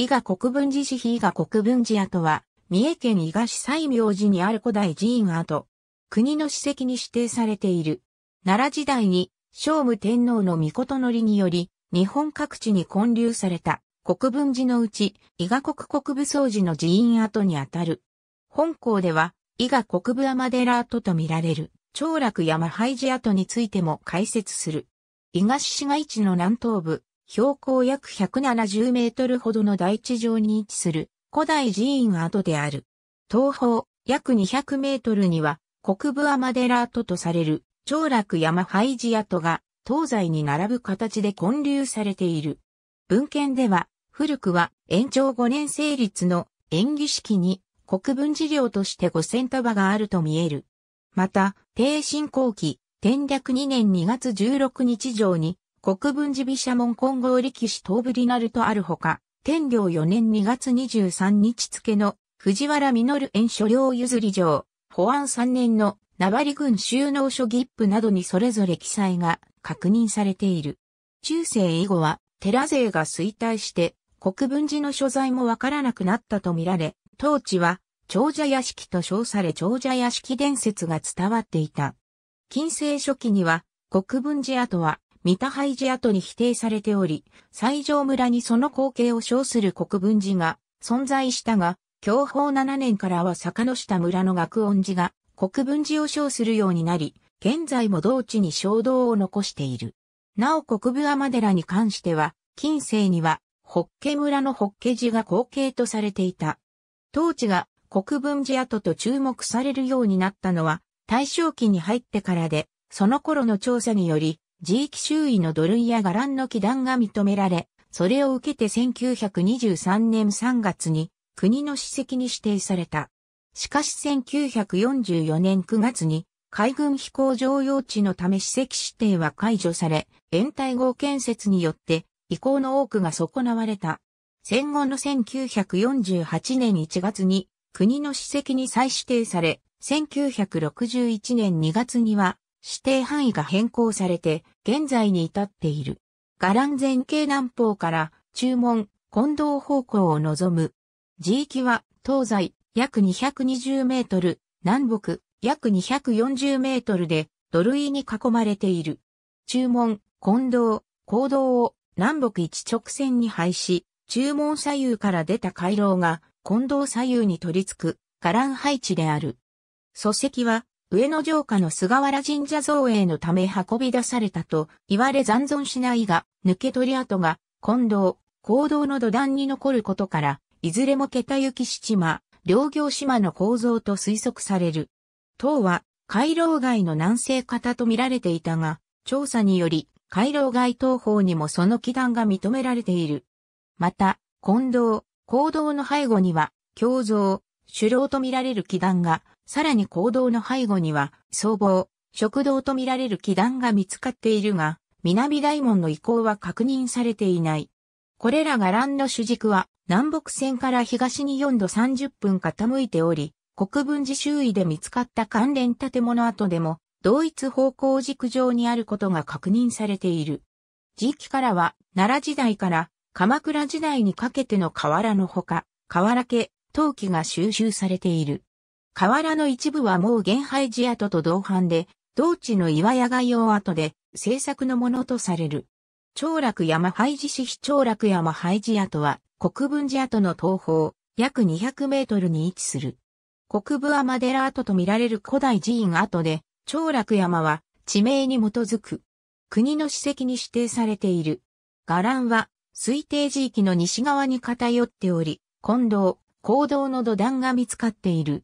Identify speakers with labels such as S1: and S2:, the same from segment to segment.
S1: 伊賀国分寺市伊賀国分寺跡は、三重県伊賀市西明寺にある古代寺院跡。国の史跡に指定されている。奈良時代に、聖武天皇の御事のりにより、日本各地に建立された国分寺のうち、伊賀国国部総寺の寺院跡にあたる。本校では、伊賀国部天寺跡とみられる、長楽山廃寺跡についても解説する。伊賀市市街地の南東部、標高約170メートルほどの大地上に位置する古代寺院跡である。東方約200メートルには国部アマデラ跡とされる長楽山廃寺跡が東西に並ぶ形で建立されている。文献では古くは延長5年成立の演技式に国分寺領として5000束があると見える。また、帝進後期、天略2年2月16日上に、国分寺美沙門金剛力士東部リナルとあるほか、天領4年2月23日付の藤原実園所領譲り城、保安3年の名張郡収納所ギップなどにそれぞれ記載が確認されている。中世以後は寺勢が衰退して国分寺の所在もわからなくなったとみられ、当地は長者屋敷と称され長者屋敷伝説が伝わっていた。近世初期には国分寺跡はミタハイジ跡に否定されており、西条村にその光景を称する国分寺が存在したが、享保7年からは坂の下村の学音寺が国分寺を称するようになり、現在も同地に衝動を残している。なお国分天寺に関しては、近世には、ホッケ村のホッケ寺が後継とされていた。当地が国分寺跡と注目されるようになったのは、大正期に入ってからで、その頃の調査により、地域周囲の土塁や伽藍の基願が認められ、それを受けて1923年3月に国の史跡に指定された。しかし1944年9月に海軍飛行場用地のため史跡指定は解除され、延滞号建設によって移行の多くが損なわれた。戦後の1948年1月に国の史跡に再指定され、1961年2月には指定範囲が変更されて、現在に至っている。ガラン前景南方から中門、近道方向を望む。地域は東西約220メートル、南北約240メートルで土塁に囲まれている。中門、近道、行動を南北一直線に配し、中門左右から出た回廊が近道左右に取り付く、伽藍配置である。礎石は上野城下の菅原神社造営のため運び出されたと言われ残存しないが、抜け取り跡が、近藤、行動の土壇に残ることから、いずれも桁行き七間、両行島の構造と推測される。塔は、回廊街の南西方と見られていたが、調査により、回廊街東方にもその基壇が認められている。また、近藤、行動の背後には、胸像、主猟とみられる気団が、さらに行動の背後には、僧帽、食堂とみられる気団が見つかっているが、南大門の遺構は確認されていない。これらが乱の主軸は、南北線から東に4度30分傾いており、国分寺周囲で見つかった関連建物跡でも、同一方向軸上にあることが確認されている。時期からは、奈良時代から鎌倉時代にかけての河原のほか、河原家、陶器が収集されている。河原の一部はもう現廃寺跡と同伴で、同地の岩屋街用跡で制作のものとされる。長楽山廃寺市非長楽山廃寺跡は国分寺跡の東方約200メートルに位置する。国分天寺跡と見られる古代寺院跡で、長楽山は地名に基づく。国の史跡に指定されている。伽藍は推定地域の西側に偏っており、近道、坑道の土壇が見つかっている。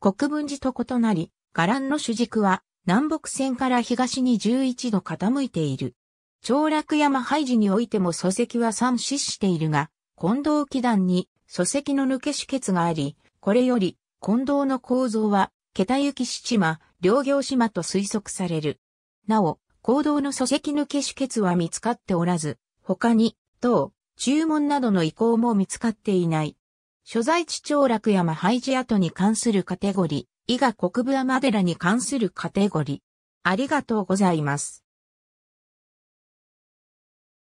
S1: 国分寺と異なり、伽藍の主軸は南北線から東に11度傾いている。長楽山廃寺においても礎石は3。死しているが、近藤祈壇に礎石の抜け主血があり、これより近藤の構造は、桁行き七島、両行島と推測される。なお、行動の礎石抜け主血は見つかっておらず、他に、等、注文などの遺構も見つかっていない。所在地長楽山廃寺跡に関するカテゴリー、伊賀国部山寺に関するカテゴリー。ありがとうございます。